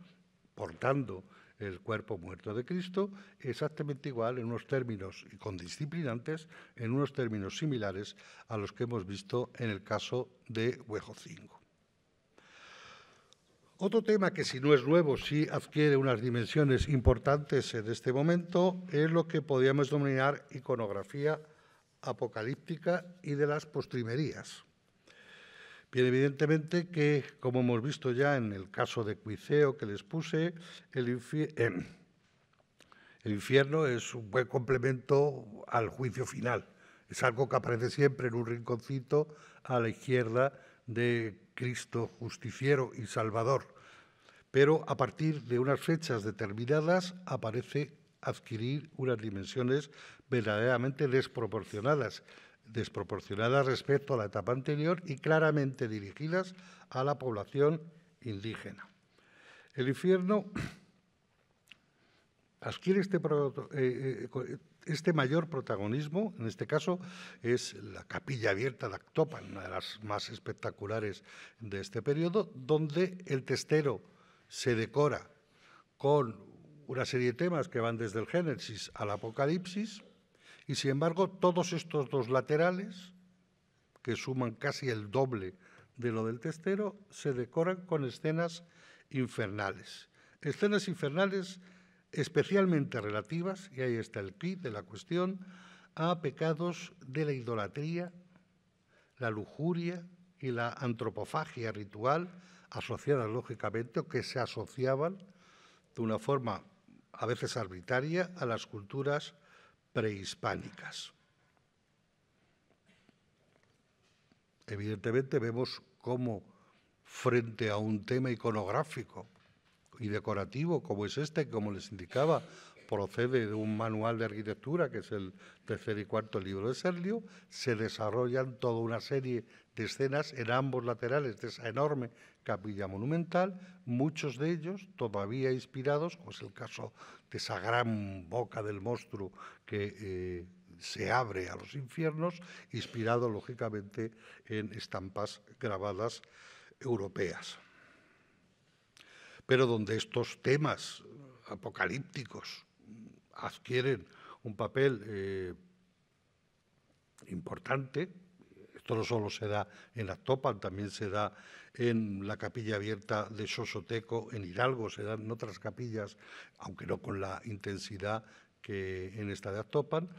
portando el cuerpo muerto de Cristo, exactamente igual en unos términos y con disciplinantes, en unos términos similares a los que hemos visto en el caso de Huejo 5. Otro tema que si no es nuevo, sí adquiere unas dimensiones importantes en este momento, es lo que podríamos denominar iconografía apocalíptica y de las postrimerías. Bien, evidentemente que, como hemos visto ya en el caso de Cuiceo que les puse, el, em, el infierno es un buen complemento al juicio final. Es algo que aparece siempre en un rinconcito a la izquierda de Cristo justiciero y salvador. Pero a partir de unas fechas determinadas aparece adquirir unas dimensiones verdaderamente desproporcionadas desproporcionadas respecto a la etapa anterior y claramente dirigidas a la población indígena. El infierno adquiere este, eh, eh, este mayor protagonismo, en este caso es la capilla abierta de Actopan, una de las más espectaculares de este periodo, donde el testero se decora con una serie de temas que van desde el Génesis al Apocalipsis, y sin embargo, todos estos dos laterales, que suman casi el doble de lo del testero, se decoran con escenas infernales. Escenas infernales especialmente relativas, y ahí está el quid de la cuestión, a pecados de la idolatría, la lujuria y la antropofagia ritual, asociadas lógicamente o que se asociaban de una forma a veces arbitraria a las culturas prehispánicas. Evidentemente vemos cómo frente a un tema iconográfico y decorativo como es este, como les indicaba, procede de un manual de arquitectura, que es el tercer y cuarto libro de Serlio, se desarrollan toda una serie de escenas en ambos laterales de esa enorme capilla monumental, muchos de ellos todavía inspirados, como es el caso de esa gran boca del monstruo que eh, se abre a los infiernos, inspirado lógicamente en estampas grabadas europeas. Pero donde estos temas apocalípticos adquieren un papel eh, importante. Esto no solo se da en Actopan, también se da en la capilla abierta de Sosoteco, en Hidalgo, se dan en otras capillas, aunque no con la intensidad que en esta de Actopan,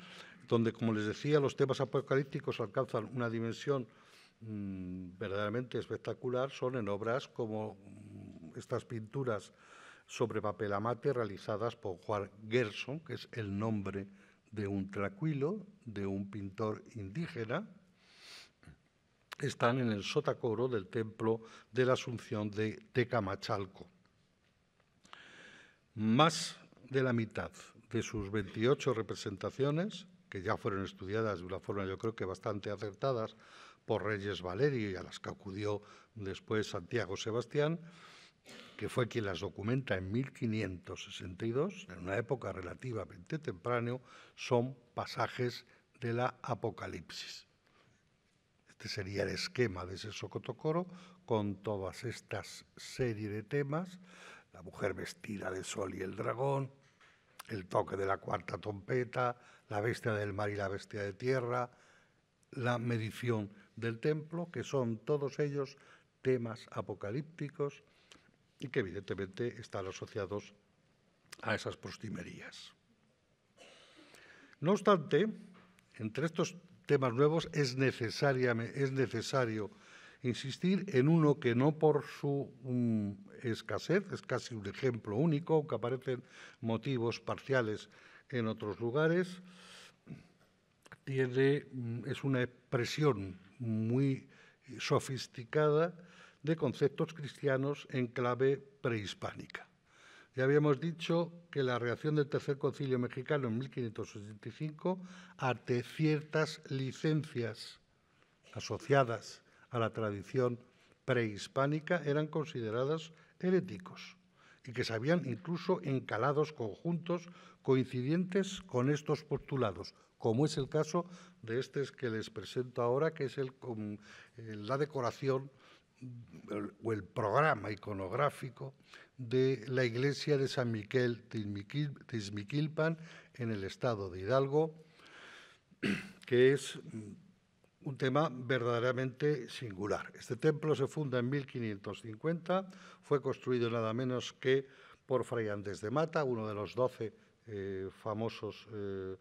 donde, como les decía, los temas apocalípticos alcanzan una dimensión mm, verdaderamente espectacular, son en obras como mm, estas pinturas sobre papel amate realizadas por Juan Gerson, que es el nombre de un tranquilo, de un pintor indígena, están en el sotacoro del templo de la Asunción de Tecamachalco. Más de la mitad de sus 28 representaciones, que ya fueron estudiadas de una forma yo creo que bastante acertadas por Reyes Valerio y a las que acudió después Santiago Sebastián, que fue quien las documenta en 1562, en una época relativamente temprano, son pasajes de la Apocalipsis. Este sería el esquema de ese Socotocoro con todas estas serie de temas, la mujer vestida de sol y el dragón, el toque de la cuarta trompeta, la bestia del mar y la bestia de tierra, la medición del templo, que son todos ellos temas apocalípticos y que evidentemente están asociados a esas prostimerías. No obstante, entre estos temas nuevos es, necesario insistir en uno que no por su mm, escasez, es casi un ejemplo único, aunque aparecen motivos parciales en otros lugares, tiene, mm, es una expresión muy sofisticada de conceptos cristianos en clave prehispánica. Ya habíamos dicho que la reacción del Tercer Concilio Mexicano en 1585 ante ciertas licencias asociadas a la tradición prehispánica eran consideradas heréticos y que se habían incluso encalados conjuntos coincidentes con estos postulados, como es el caso de este que les presento ahora, que es el, eh, la decoración o el programa iconográfico de la iglesia de San Miguel Tizmiquilpan en el estado de Hidalgo, que es un tema verdaderamente singular. Este templo se funda en 1550, fue construido nada menos que por Fray Andrés de Mata, uno de los doce eh, famosos eh,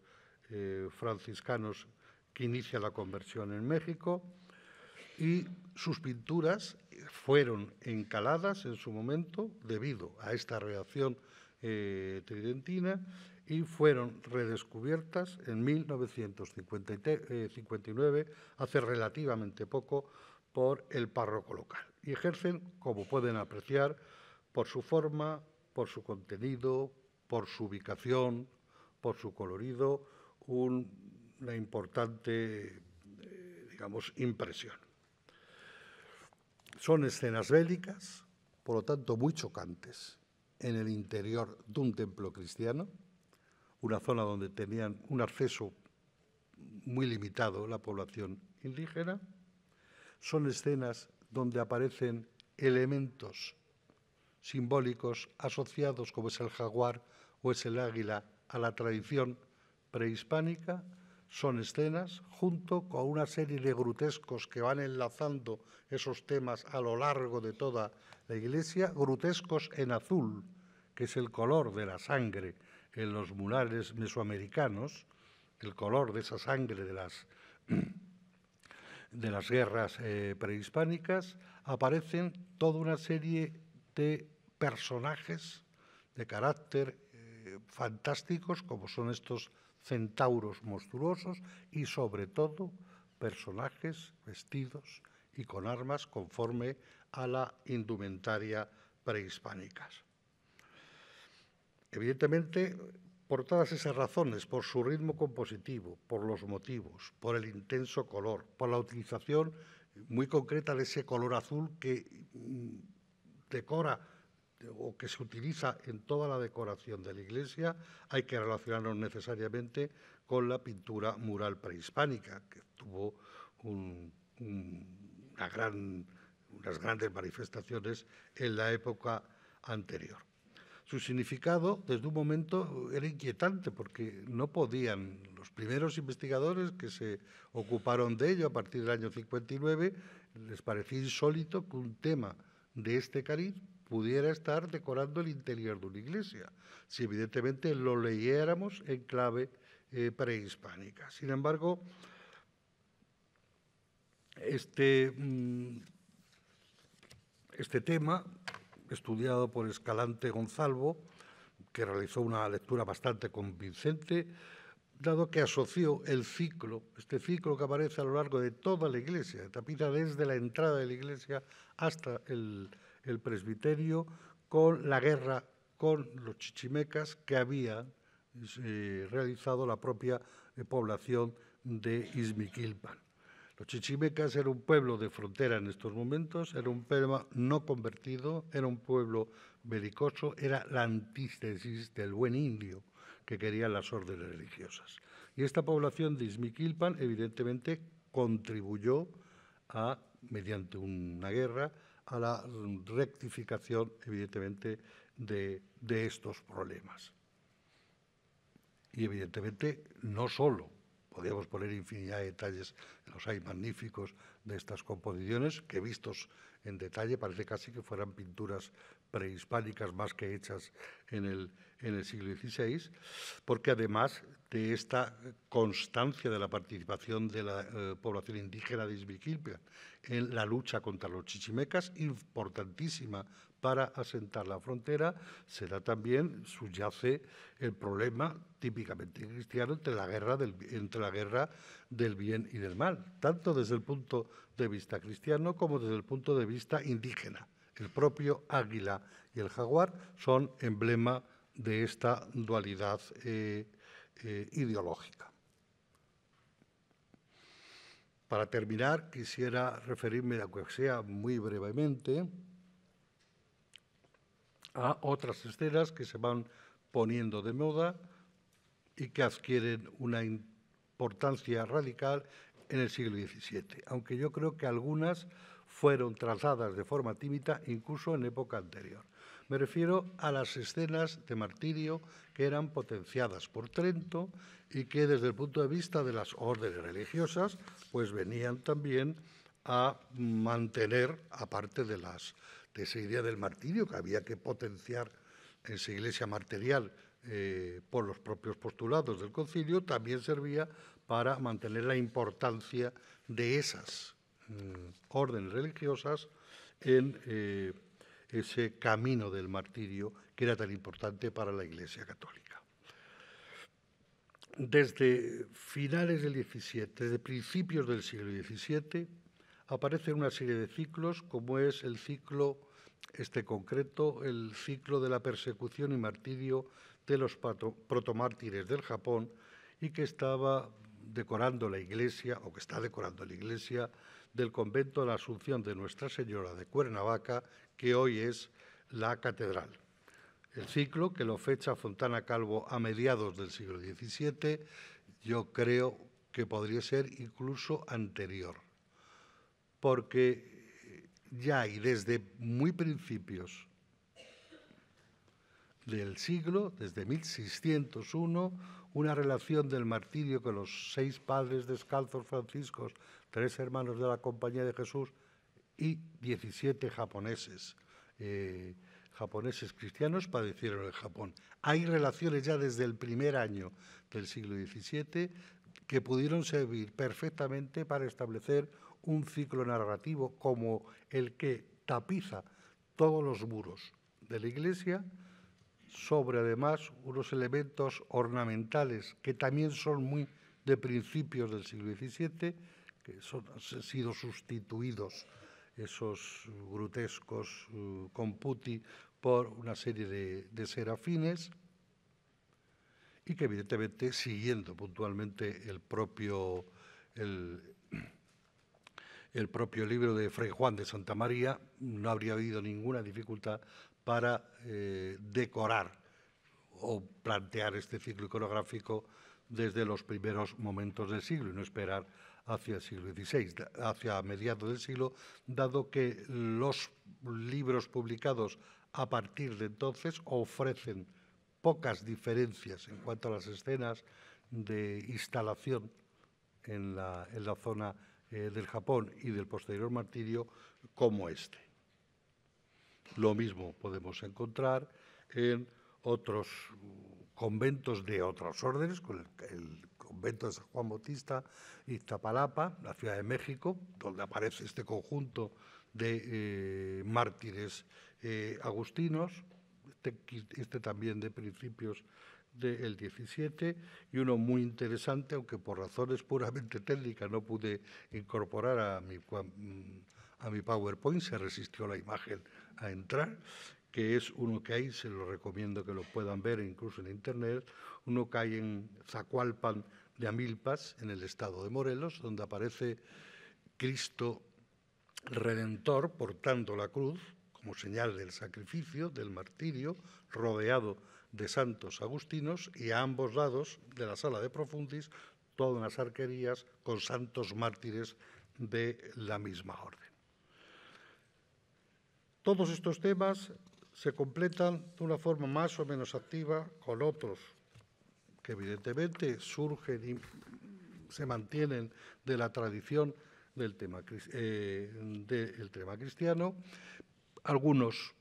eh, franciscanos que inicia la conversión en México y sus pinturas fueron encaladas en su momento debido a esta reacción eh, tridentina y fueron redescubiertas en 1959, eh, hace relativamente poco, por el párroco local. Y ejercen, como pueden apreciar, por su forma, por su contenido, por su ubicación, por su colorido, una importante, eh, digamos, impresión. Son escenas bélicas, por lo tanto muy chocantes, en el interior de un templo cristiano, una zona donde tenían un acceso muy limitado la población indígena. Son escenas donde aparecen elementos simbólicos asociados, como es el jaguar o es el águila, a la tradición prehispánica son escenas junto con una serie de grotescos que van enlazando esos temas a lo largo de toda la iglesia, grotescos en azul, que es el color de la sangre en los murales mesoamericanos, el color de esa sangre de las, de las guerras eh, prehispánicas, aparecen toda una serie de personajes de carácter eh, fantásticos, como son estos centauros monstruosos y sobre todo personajes vestidos y con armas conforme a la indumentaria prehispánicas. Evidentemente, por todas esas razones, por su ritmo compositivo, por los motivos, por el intenso color, por la utilización muy concreta de ese color azul que mm, decora o que se utiliza en toda la decoración de la iglesia, hay que relacionarnos necesariamente con la pintura mural prehispánica, que tuvo unas grandes manifestaciones en la época anterior. Su significado, desde un momento, era inquietante porque no podían, los primeros investigadores que se ocuparon de ello a partir del año 59, les parecía insólito que un tema de este cariz pudiera estar decorando el interior de una iglesia, si evidentemente lo leyéramos en clave eh, prehispánica. Sin embargo, este, mm, este tema, estudiado por Escalante Gonzalvo, que realizó una lectura bastante convincente, dado que asoció el ciclo, este ciclo que aparece a lo largo de toda la iglesia, tapita desde la entrada de la iglesia hasta el, el presbiterio con la guerra con los chichimecas que había eh, realizado la propia eh, población de Izmiquilpan. Los chichimecas eran un pueblo de frontera en estos momentos, era un pueblo no convertido, era un pueblo belicoso, era la antítesis del buen indio que querían las órdenes religiosas. Y esta población de Izmiquilpan evidentemente contribuyó a, mediante una guerra, a la rectificación, evidentemente, de, estos problemas. Y evidentemente, no solo podríamos poner infinidad de detalles, los hay magníficos de estas composiciones, que vistos en detalle parece casi que fueran pinturas prehispánicas más que hechas en el, en el siglo XVI, porque además de esta constancia de la participación de la eh, población indígena de Izbiquilpia en la lucha contra los chichimecas, importantísima para asentar la frontera, se da también subyace el problema típicamente cristiano entre la guerra del, entre la guerra del bien y del mal, tanto desde el punto de vista cristiano como desde el punto de vista indígena. El propio águila y el jaguar son emblema de esta dualidad eh, eh, ideológica. Para terminar, quisiera referirme, aunque sea muy brevemente, a otras escenas que se van poniendo de moda y que adquieren una importancia radical en el siglo XVII, aunque yo creo que algunas fueron trazadas de forma tímida incluso en época anterior. Me refiero a las escenas de martirio que eran potenciadas por Trento y que desde el punto de vista de las órdenes religiosas, pues venían también a mantener, aparte de, las, de esa idea del martirio que había que potenciar en esa iglesia martirial eh, por los propios postulados del concilio, también servía para mantener la importancia de esas mm, órdenes religiosas en, eh, ese camino del martirio que era tan importante para la Iglesia Católica. Desde finales del XVII, desde principios del siglo XVII, aparece una serie de ciclos, como es el ciclo, este concreto, el ciclo de la persecución y martirio de los protomártires del Japón y que estaba decorando la Iglesia, o que está decorando la Iglesia, del convento de la Asunción de Nuestra Señora de Cuernavaca, que hoy es la catedral. El ciclo, que lo fecha Fontana Calvo a mediados del siglo XVII, yo creo que podría ser incluso anterior, porque ya hay desde muy principios del siglo, desde 1601, una relación del martirio que los seis padres descalzos franciscos tres hermanos de la Compañía de Jesús y 17 japoneses, eh, japoneses cristianos padecieron en Japón. Hay relaciones ya desde el primer año del siglo XVII que pudieron servir perfectamente para establecer un ciclo narrativo como el que tapiza todos los muros de la iglesia sobre además unos elementos ornamentales que también son muy de principios del siglo XVII han sido sustituidos esos grotescos uh, computi por una serie de, serafines y que evidentemente siguiendo puntualmente el propio, el, propio libro de Fray Juan de Santa María, no habría habido ninguna dificultad para eh, decorar o plantear este ciclo iconográfico desde los primeros momentos del siglo y no esperar hacia el siglo XVI, hacia mediados del siglo, dado que los libros publicados a partir de entonces ofrecen pocas diferencias en cuanto a las escenas de instalación en la, zona eh, del Japón y del posterior martirio como este. Lo mismo podemos encontrar en otros conventos de otras órdenes, con el convento de San Juan Bautista, Iztapalapa, la Ciudad de México, donde aparece este conjunto de eh, mártires eh, agustinos, este, este, también de principios del 17, y uno muy interesante, aunque por razones puramente técnicas no pude incorporar a mi, mm, a mi PowerPoint, se resistió la imagen a entrar, que es uno que hay, se lo recomiendo que lo puedan ver incluso en Internet, uno que hay en Zacualpan, de Amilpas, en el estado de Morelos, donde aparece Cristo Redentor portando la cruz como señal del sacrificio, del martirio, rodeado de santos agustinos y a ambos lados de la sala de profundis todas unas arquerías con santos mártires de la misma orden. Todos estos temas se completan de una forma más o menos activa con otros evidentemente surgen y se mantienen de la tradición del eh, tema, cristiano, algunos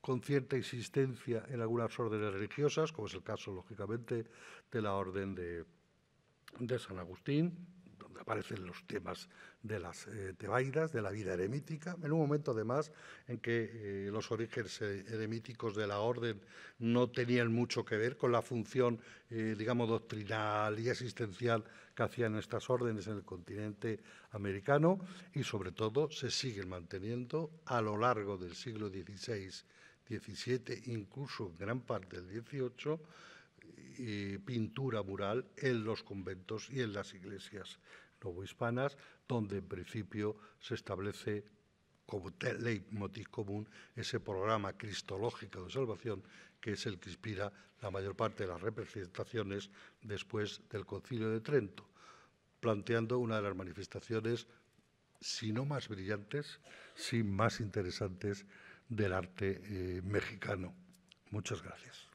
con cierta insistencia en algunas órdenes religiosas, como es el caso, lógicamente, de la Orden de San Agustín, aparecen los temas de las eh, tebaidas, de la vida eremítica, en un momento además en que eh, los orígenes eh, eremíticos de la orden no tenían mucho que ver con la función, digamos, doctrinal y existencial que hacían estas órdenes en el continente americano y sobre todo se siguen manteniendo a lo largo del siglo XVI, XVII, incluso gran parte del XVIII eh, pintura mural en los conventos y en las iglesias novohispanas, donde en principio se establece como leitmotiv común ese programa cristológico de salvación que es el que inspira la mayor parte de las representaciones después del concilio de Trento, planteando una de las manifestaciones, si no más brillantes, si más interesantes del arte eh, mexicano. Muchas gracias.